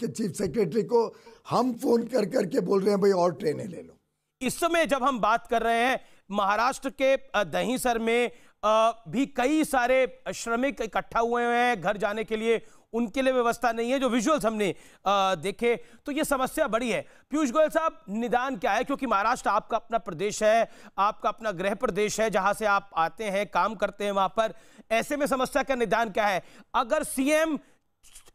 के chief secretary को हम फोन कर करके बोल रहे हैं भाई और ट्रेनें ले लो इस समय जब हम बात कर रहे हैं महाराष्ट्र के दहीसर में भी कई सारे श्रमिक इकट्ठा हुए हैं घर जाने के लिए उनके लिए व्यवस्था नहीं है जो विजुअल्स हमने देखे तो ये समस्या बड़ी है पीयूष गोयल साहब निदान क्या है क्योंकि महाराष्ट्र आपका अपना प्रदेश है आपका अपना गृह प्रदेश है जहां से आप आते हैं काम करते हैं वहां पर ऐसे में समस्या का निदान क्या है अगर सीएम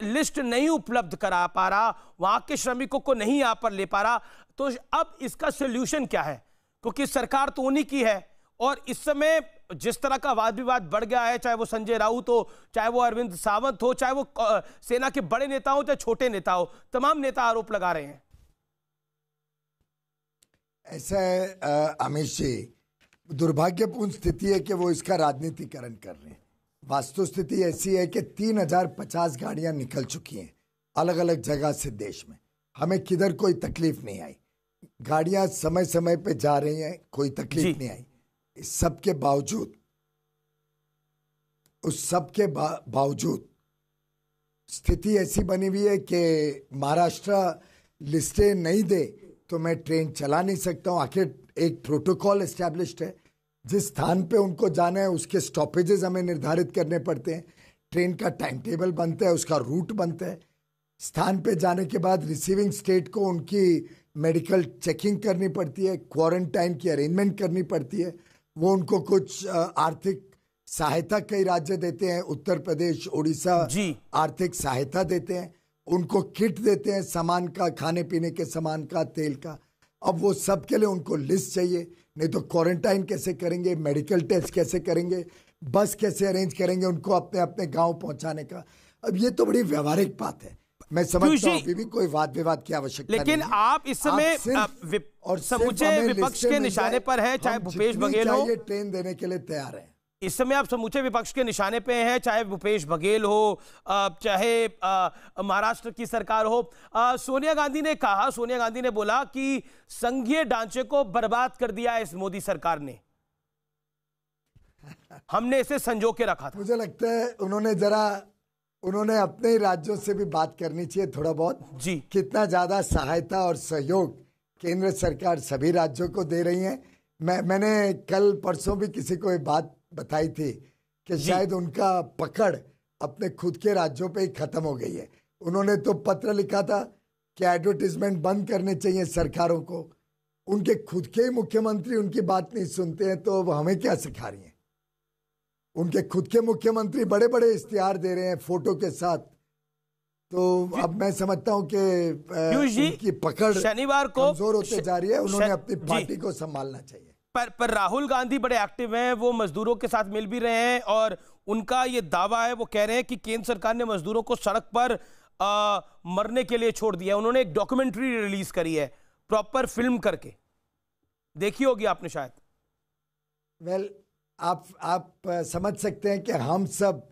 लिस्ट नहीं उपलब्ध करा पा रहा वहां के श्रमिकों को नहीं यहाँ पर ले पा रहा तो अब इसका सोल्यूशन क्या है क्योंकि सरकार तो उन्हीं की है और इस समय जिस तरह का वाद विवाद बढ़ गया है चाहे वो संजय राउत हो चाहे वो अरविंद सावंत हो चाहे वो सेना के बड़े नेता हो चाहे छोटे नेता हो तमाम नेता आरोप लगा रहे हैं ऐसा है अमित जी दुर्भाग्यपूर्ण स्थिति है कि वो इसका राजनीतिकरण कर रहे हैं वास्तु स्थिति ऐसी है कि 3050 गाड़ियां निकल चुकी हैं अलग अलग जगह से देश में हमें किधर कोई तकलीफ नहीं आई गाड़ियां समय समय पे जा रही हैं कोई तकलीफ नहीं आई इस सब के बावजूद उस सब के बा, बावजूद स्थिति ऐसी बनी हुई है कि महाराष्ट्र लिस्टें नहीं दे तो मैं ट्रेन चला नहीं सकता हूँ आखिर एक प्रोटोकॉल एस्टेब्लिश है जिस स्थान पे उनको जाना है उसके स्टॉपेजेस हमें निर्धारित करने पड़ते हैं ट्रेन का टाइम टेबल बनता है उसका रूट बनता है स्थान पे जाने के बाद रिसीविंग स्टेट को उनकी मेडिकल चेकिंग करनी पड़ती है क्वारंटाइन की अरेंजमेंट करनी पड़ती है वो उनको कुछ आर्थिक सहायता कई राज्य देते हैं उत्तर प्रदेश उड़ीसा आर्थिक सहायता देते हैं उनको किट देते हैं सामान का खाने पीने के सामान का तेल का अब वो सब के लिए उनको लिस्ट चाहिए नहीं तो क्वारंटाइन कैसे करेंगे मेडिकल टेस्ट कैसे करेंगे बस कैसे अरेंज करेंगे उनको अपने अपने गांव पहुंचाने का अब ये तो बड़ी व्यवहारिक बात है मैं समझता हूँ भी कोई वाद विवाद की आवश्यकता लेकिन नहीं। आप इस समय और समूचे विपक्ष के निशाने पर है चाहे भूपेश बघेल हो ट्रेन देने के लिए तैयार है इस समय आप समूचे विपक्ष के निशाने पे हैं चाहे भूपेश बघेल हो चाहे महाराष्ट्र की सरकार हो सोनिया गांधी ने कहा सोनिया गांधी ने बोला कि संघीय ढांचे को बर्बाद कर दिया इस मोदी सरकार ने हमने इसे संजो के रखा था मुझे लगता है उन्होंने जरा उन्होंने अपने ही राज्यों से भी बात करनी चाहिए थोड़ा बहुत जी कितना ज्यादा सहायता और सहयोग केंद्र सरकार सभी राज्यों को दे रही है मैं मैंने कल परसों भी किसी को ये बात बताई थी कि शायद उनका पकड़ अपने खुद के राज्यों पे ही खत्म हो गई है उन्होंने तो पत्र लिखा था कि एडवर्टीजमेंट बंद करने चाहिए सरकारों को उनके खुद के ही मुख्यमंत्री उनकी बात नहीं सुनते हैं तो अब हमें क्या सिखा रही हैं उनके खुद के मुख्यमंत्री बड़े बड़े इश्तिहार दे रहे हैं फोटो के साथ तो अब मैं समझता हूँ कि उनकी पकड़ शनिवार को कमजोर होते जा रही है उन्होंने अपनी पार्टी को संभालना चाहिए पर पर राहुल गांधी बड़े एक्टिव हैं वो मजदूरों के साथ मिल भी रहे हैं और उनका ये दावा है वो कह रहे हैं कि केंद्र सरकार ने मजदूरों को सड़क पर आ, मरने के लिए छोड़ दिया उन्होंने एक डॉक्यूमेंट्री रिलीज करी है प्रॉपर फिल्म करके देखी होगी आपने शायद वेल well, आप आप समझ सकते हैं कि हम सब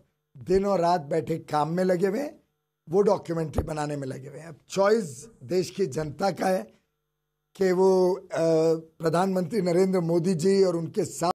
दिन और रात बैठे काम में लगे हुए हैं वो डॉक्यूमेंट्री बनाने में लगे हुए हैं अब चॉइस देश की जनता का है कि वो प्रधानमंत्री नरेंद्र मोदी जी और उनके साथ